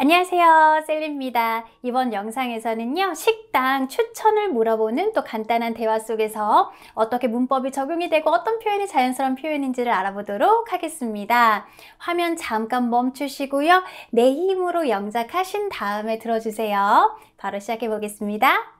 안녕하세요 셀리입니다 이번 영상에서는요 식당 추천을 물어보는 또 간단한 대화 속에서 어떻게 문법이 적용이 되고 어떤 표현이 자연스러운 표현인지를 알아보도록 하겠습니다 화면 잠깐 멈추시고요 내 힘으로 영작하신 다음에 들어주세요 바로 시작해 보겠습니다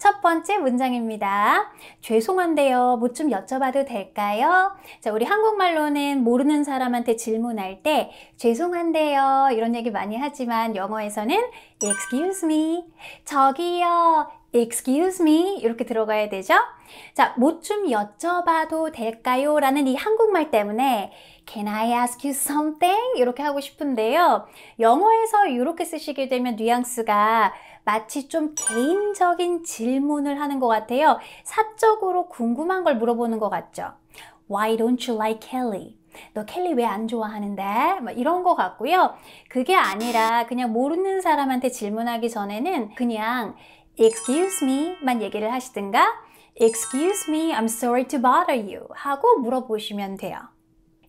첫 번째 문장입니다. 죄송한데요. 뭐 좀 여쭤봐도 될까요? 자, 우리 한국말로는 모르는 사람한테 질문할 때 죄송한데요. 이런 얘기 많이 하지만 영어에서는 excuse me. 저기요. excuse me 이렇게 들어가야 되죠? 자, 뭐 좀 여쭤봐도 될까요? 라는 이 한국말 때문에 Can I ask you something? 이렇게 하고 싶은데요. 영어에서 이렇게 쓰시게 되면 뉘앙스가 마치 좀 개인적인 질문을 하는 것 같아요. 사적으로 궁금한 걸 물어보는 것 같죠. Why don't you like Kelly? 너 켈리 왜 안 좋아하는데? 막 뭐 이런 거 같고요. 그게 아니라 그냥 모르는 사람한테 질문하기 전에는 그냥 Excuse me만 얘기를 하시든가 Excuse me, I'm sorry to bother you 하고 물어보시면 돼요.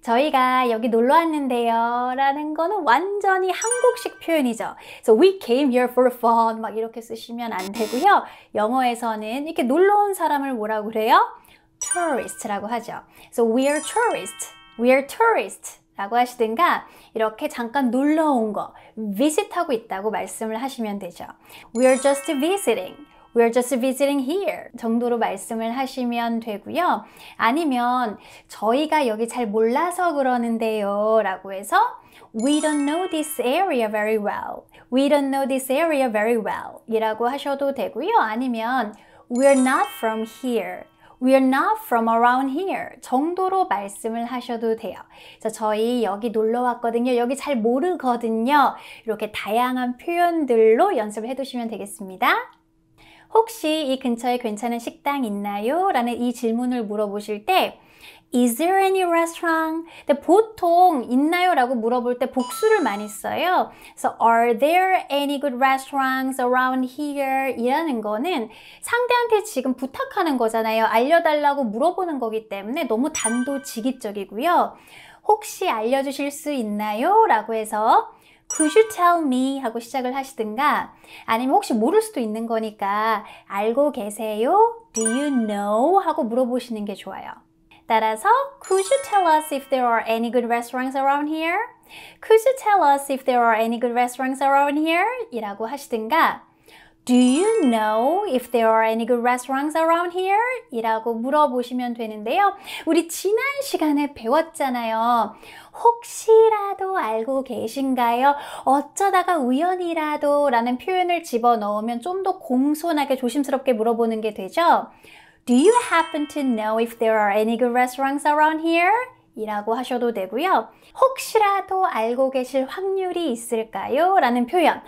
저희가 여기 놀러 왔는데요 라는 거는 완전히 한국식 표현이죠 so we came here for fun 막 이렇게 쓰시면 안 되고요 영어에서는 이렇게 놀러 온 사람을 뭐라고 그래요? tourist라고 하죠 so we're tourist, we're tourist 라고 하시든가 이렇게 잠깐 놀러 온 거, visit하고 있다고 말씀을 하시면 되죠. We're just visiting. We're just visiting here 정도로 말씀을 하시면 되고요. 아니면 저희가 여기 잘 몰라서 그러는데요 라고 해서 We don't know this area very well. We don't know this area very well 이라고 하셔도 되고요. 아니면 We're not from here. We're not from around here 정도로 말씀을 하셔도 돼요. 그래서 저희 여기 놀러 왔거든요. 여기 잘 모르거든요. 이렇게 다양한 표현들로 연습을 해두시면 되겠습니다. 혹시 이 근처에 괜찮은 식당 있나요? 라는 이 질문을 물어보실 때 Is there any restaurant? 근데 네, 보통 있나요? 라고 물어볼 때 복수를 많이 써요. So are there any good restaurants around here? 이라는 거는 상대한테 지금 부탁하는 거잖아요. 알려달라고 물어보는 거기 때문에 너무 단도직입적이고요. 혹시 알려주실 수 있나요? 라고 해서 Could you tell me? 하고 시작을 하시든가 아니면 혹시 모를 수도 있는 거니까 알고 계세요? Do you know? 하고 물어보시는 게 좋아요. 따라서 Could you tell us if there are any good restaurants around here? Could you tell us if there are any good restaurants around here? 이라고 하시든가 Do you know if there are any good restaurants around here? 이라고 물어보시면 되는데요. 우리 지난 시간에 배웠잖아요. 혹시라도 알고 계신가요? 어쩌다가 우연이라도 라는 표현을 집어넣으면 좀 더 공손하게 조심스럽게 물어보는 게 되죠. Do you happen to know if there are any good restaurants around here? 이라고 하셔도 되고요. 혹시라도 알고 계실 확률이 있을까요? 라는 표현.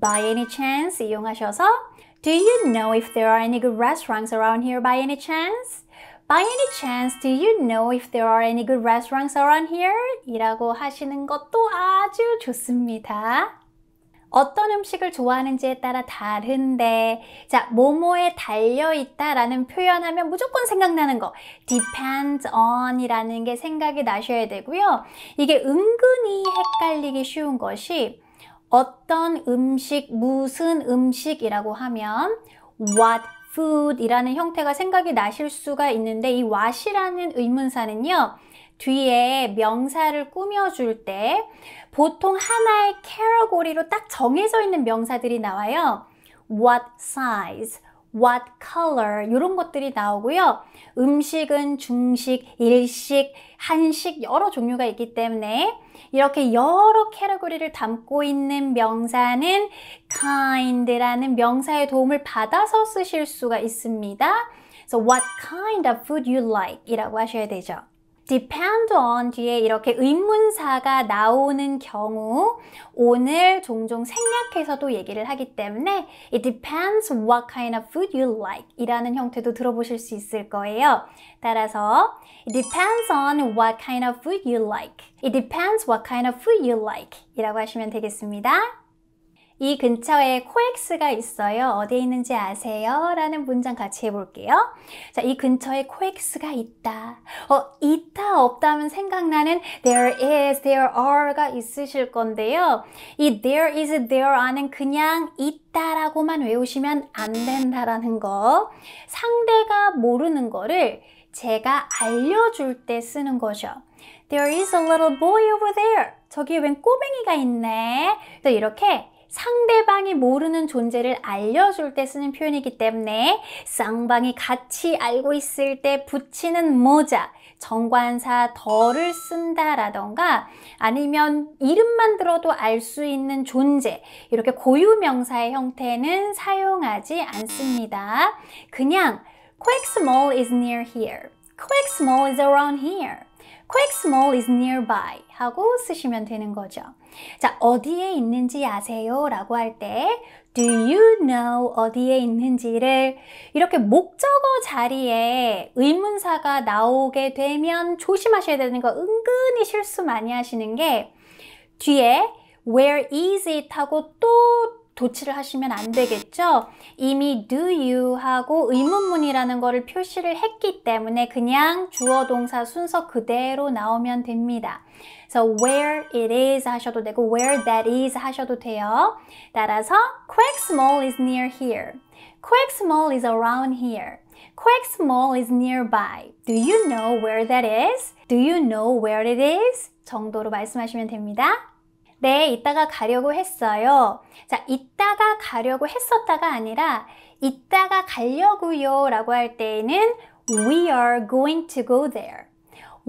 by any chance 이용하셔서 Do you know if there are any good restaurants around here by any chance? By any chance, do you know if there are any good restaurants around here? 이라고 하시는 것도 아주 좋습니다. 어떤 음식을 좋아하는지에 따라 다른데 자, 뭐뭐에 달려있다 라는 표현하면 무조건 생각나는 거 depends on 이라는 게 생각이 나셔야 되고요. 이게 은근히 헷갈리기 쉬운 것이 어떤 음식, 무슨 음식이라고 하면 what food이라는 형태가 생각이 나실 수가 있는데 이 what이라는 의문사는요. 뒤에 명사를 꾸며줄 때 보통 하나의 캐러고리로 딱 정해져 있는 명사들이 나와요. what size, what color 이런 것들이 나오고요. 음식은 중식, 일식, 한식 여러 종류가 있기 때문에 이렇게 여러 캐러고리를 담고 있는 명사는 kind라는 명사의 도움을 받아서 쓰실 수가 있습니다. so what kind of food you like 이라고 하셔야 되죠. depend on 뒤에 이렇게 의문사가 나오는 경우 오늘 종종 생략해서도 얘기를 하기 때문에 it depends what kind of food you like 이라는 형태도 들어보실 수 있을 거예요. 따라서 it depends on what kind of food you like it depends what kind of food you like 이라고 하시면 되겠습니다. 이 근처에 코엑스가 있어요. 어디에 있는지 아세요? 라는 문장 같이 해볼게요. 자, 이 근처에 코엑스가 있다. 어, 있다, 없다면 생각나는 there is, there are가 있으실 건데요. 이 there is, there are는 그냥 있다라고만 외우시면 안 된다라는 거. 상대가 모르는 거를 제가 알려줄 때 쓰는 거죠. There is a little boy over there. 저기 웬 꼬맹이가 있네. 또 이렇게 상대방이 모르는 존재를 알려줄 때 쓰는 표현이기 때문에 쌍방이 같이 알고 있을 때 붙이는 모자, 정관사 덜을 쓴다라던가 아니면 이름만 들어도 알 수 있는 존재 이렇게 고유명사의 형태는 사용하지 않습니다. 그냥 q u a k s Mall is near here. q u a k s Mall is around here. Quick s Mall is nearby 하고 쓰시면 되는 거죠. 자, 어디에 있는지 아세요? 라고 할 때 Do you know 어디에 있는지를 이렇게 목적어 자리에 의문사가 나오게 되면 조심하셔야 되는 거 은근히 실수 많이 하시는 게 뒤에 where is it 하고 또 도치를 하시면 안 되겠죠? 이미 do you 하고 의문문이라는 것을 표시를 했기 때문에 그냥 주어 동사 순서 그대로 나오면 됩니다. 그래서 where it is 하셔도 되고 where that is 하셔도 돼요. 따라서 Quake's Mall is near here. Quake's Mall is around here. Quake's Mall is nearby. Do you know where that is? Do you know where it is? 정도로 말씀하시면 됩니다. 네, 이따가 가려고 했어요. 자, 이따가 가려고 했었다가 아니라 이따가 가려고요 라고 할 때에는 We are going to go there.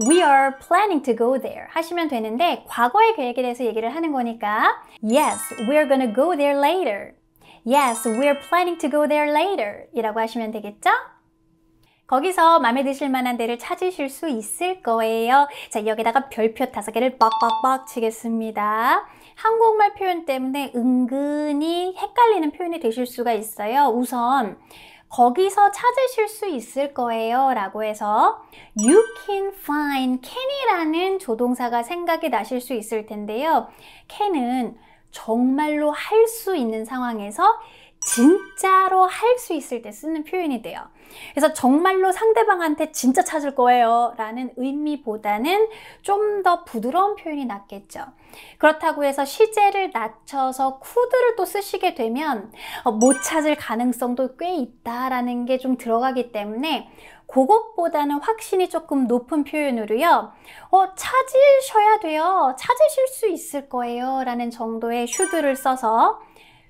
We are planning to go there 하시면 되는데 과거의 계획에 대해서 얘기를 하는 거니까 Yes, we're gonna go there later. Yes, we're planning to go there later 이라고 하시면 되겠죠? 거기서 마음에 드실 만한 데를 찾으실 수 있을 거예요. 자, 여기다가 별표 다섯 개를 빡빡빡 치겠습니다. 한국말 표현 때문에 은근히 헷갈리는 표현이 되실 수가 있어요. 우선 거기서 찾으실 수 있을 거예요 라고 해서 you can find can이라는 조동사가 생각이 나실 수 있을 텐데요. can은 정말로 할 수 있는 상황에서 진짜로 할 수 있을 때 쓰는 표현이 돼요. 그래서 정말로 상대방한테 진짜 찾을 거예요 라는 의미보다는 좀 더 부드러운 표현이 낫겠죠. 그렇다고 해서 시제를 낮춰서 쿠드를 또 쓰시게 되면 어, 못 찾을 가능성도 꽤 있다라는 게 좀 들어가기 때문에 그것보다는 확신이 조금 높은 표현으로요. 어, 찾으셔야 돼요. 찾으실 수 있을 거예요. 라는 정도의 슈드를 써서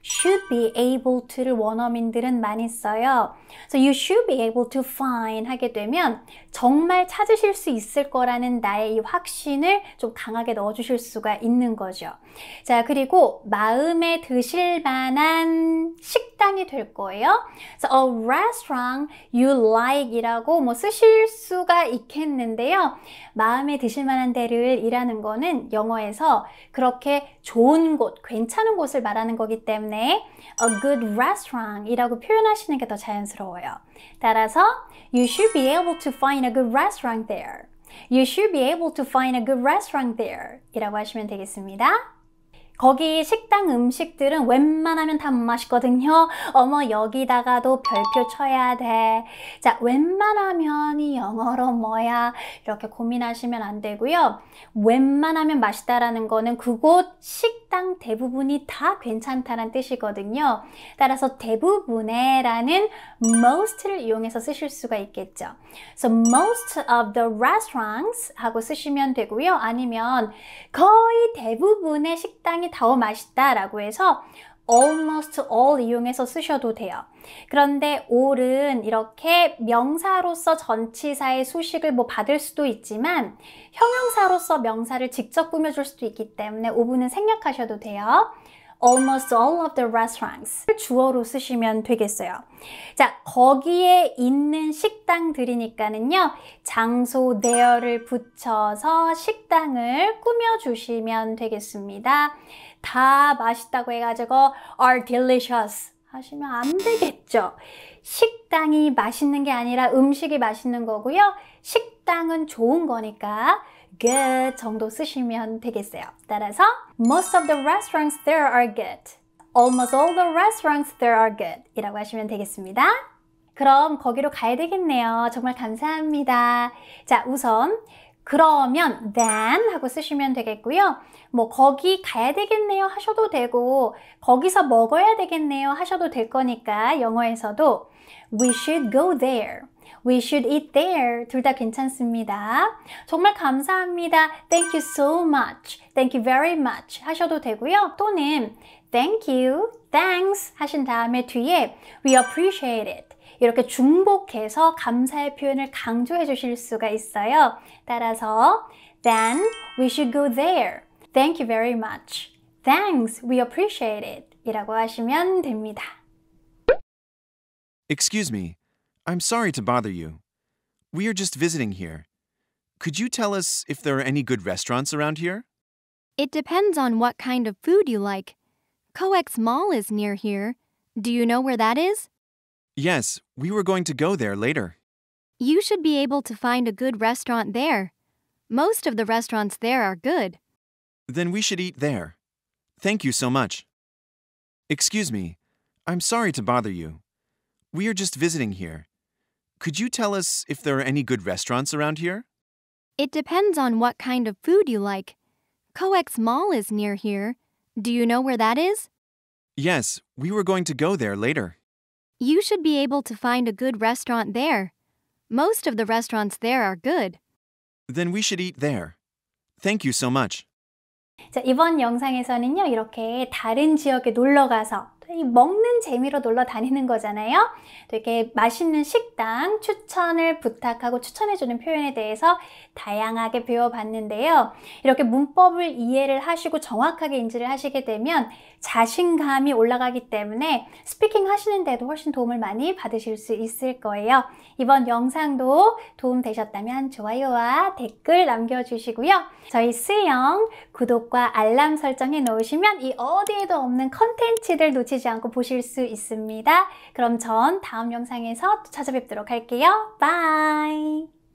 should be able to를 원어민들은 많이 써요. So you should be able to find 하게 되면 정말 찾으실 수 있을 거라는 나의 이 확신을 좀 강하게 넣어주실 수가 있는 거죠. 자, 그리고 마음에 드실 만한 식 식당이 될 거예요. So a restaurant you like 이라고 뭐 쓰실 수가 있겠는데요. 마음에 드실 만한 데를 일하는 거는 영어에서 그렇게 좋은 곳, 괜찮은 곳을 말하는 거기 때문에 a good restaurant 이라고 표현하시는 게 더 자연스러워요. 따라서 you should be able to find a good restaurant there. You should be able to find a good restaurant there 이라고 하시면 되겠습니다. 거기 식당 음식들은 웬만하면 다 맛있거든요. 어머 여기다가도 별표 쳐야 돼. 자 웬만하면 이 영어로 뭐야 이렇게 고민하시면 안 되고요. 웬만하면 맛있다라는 거는 그곳 식당 대부분이 다 괜찮다는 뜻이거든요. 따라서 대부분의 라는 most를 이용해서 쓰실 수가 있겠죠. So most of the restaurants 하고 쓰시면 되고요. 아니면 거의 대부분의 식당이 사랑이 다워 맛있다 라고 해서 almost all 이용해서 쓰셔도 돼요. 그런데 all은 이렇게 명사로서 전치사의 수식을 뭐 받을 수도 있지만 형용사로서 명사를 직접 꾸며줄 수도 있기 때문에 5분은 생략하셔도 돼요. almost all of the restaurants 주어로 쓰시면 되겠어요. 자, 거기에 있는 식당들이니까는요. 장소 there를 붙여서 식당을 꾸며주시면 되겠습니다. 다 맛있다고 해가지고 are delicious 하시면 안 되겠죠. 식당이 맛있는 게 아니라 음식이 맛있는 거고요. 식당은 좋은 거니까 good 정도 쓰시면 되겠어요. 따라서 most of the restaurants there are good. almost all the restaurants there are good 이라고 하시면 되겠습니다. 그럼 거기로 가야 되겠네요. 정말 감사합니다. 자, 우선 그러면 than 하고 쓰시면 되겠고요. 뭐 거기 가야 되겠네요 하셔도 되고 거기서 먹어야 되겠네요 하셔도 될 거니까 영어에서도 we should go there We should eat there. 둘 다 괜찮습니다. 정말 감사합니다. Thank you so much. Thank you very much 하셔도 되고요. 또는 Thank you, thanks 하신 다음에 뒤에 We appreciate it. 이렇게 중복해서 감사의 표현을 강조해 주실 수가 있어요. 따라서 Then we should go there. Thank you very much. Thanks, we appreciate it. 이라고 하시면 됩니다. Excuse me. I'm sorry to bother you. We are just visiting here. Could you tell us if there are any good restaurants around here? It depends on what kind of food you like. Coex Mall is near here. Do you know where that is? Yes, we were going to go there later. You should be able to find a good restaurant there. Most of the restaurants there are good. Then we should eat there. Thank you so much. Excuse me, I'm sorry to bother you. We are just visiting here. Could you tell us if there are any good restaurants around here? It depends on what kind of food you like. Coex Mall is near here. Do you know where that is? Yes, we were going to go there later. You should be able to find a good restaurant there. Most of the restaurants there are good. Then we should eat there. Thank you so much. 자, 이번 영상에서는요, 이렇게 다른 지역에 놀러 가서 이 먹는 재미로 놀러 다니는 거잖아요. 되게 맛있는 식당 추천을 부탁하고 추천해주는 표현에 대해서 다양하게 배워봤는데요. 이렇게 문법을 이해를 하시고 정확하게 인지를 하시게 되면 자신감이 올라가기 때문에 스피킹 하시는데도 훨씬 도움을 많이 받으실 수 있을 거예요. 이번 영상도 도움 되셨다면 좋아요와 댓글 남겨주시고요. 저희 수영 구독과 알람 설정해 놓으시면 이 어디에도 없는 컨텐츠를 놓치지 않고 보실 수 있습니다. 그럼 전 다음 영상에서 또 찾아뵙도록 할게요. 바이!